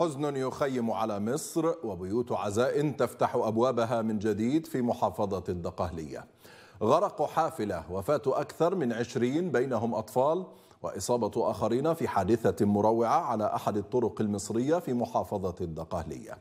حزن يخيم على مصر وبيوت عزاء تفتح أبوابها من جديد في محافظة الدقهلية غرق حافلة وفاة أكثر من عشرين بينهم أطفال وإصابة آخرين في حادثة مروعة على أحد الطرق المصرية في محافظة الدقهلية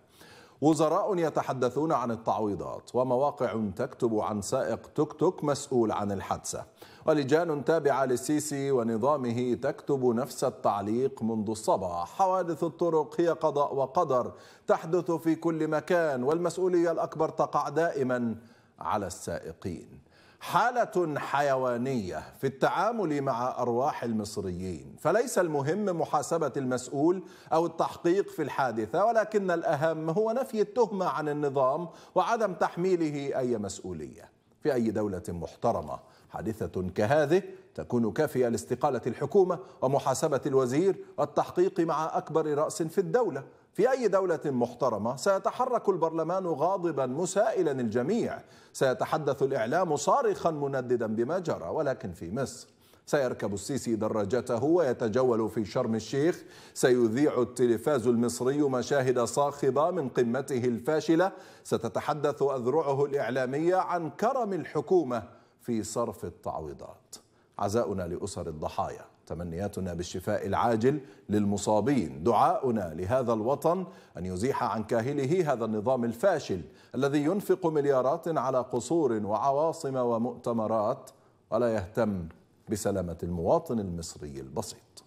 وزراء يتحدثون عن التعويضات ومواقع تكتب عن سائق توك توك مسؤول عن الحادثة ولجان تابعة للسيسي ونظامه تكتب نفس التعليق منذ الصباح حوادث الطرق هي قضاء وقدر تحدث في كل مكان والمسؤولية الأكبر تقع دائما على السائقين حالة حيوانية في التعامل مع أرواح المصريين فليس المهم محاسبة المسؤول أو التحقيق في الحادثة ولكن الأهم هو نفي التهمة عن النظام وعدم تحميله أي مسؤولية في أي دولة محترمة حادثة كهذه تكون كافية لاستقالة الحكومة ومحاسبة الوزير والتحقيق مع أكبر رأس في الدولة في أي دولة محترمة سيتحرك البرلمان غاضبا مسائلا الجميع سيتحدث الإعلام صارخا منددا بما جرى ولكن في مصر سيركب السيسي دراجته ويتجول في شرم الشيخ سيذيع التلفاز المصري مشاهد صاخبة من قمته الفاشلة ستتحدث أذرعه الإعلامية عن كرم الحكومة في صرف التعويضات عزاؤنا لأسر الضحايا تمنياتنا بالشفاء العاجل للمصابين دعاؤنا لهذا الوطن أن يزيح عن كاهله هذا النظام الفاشل الذي ينفق مليارات على قصور وعواصم ومؤتمرات ولا يهتم بسلامة المواطن المصري البسيط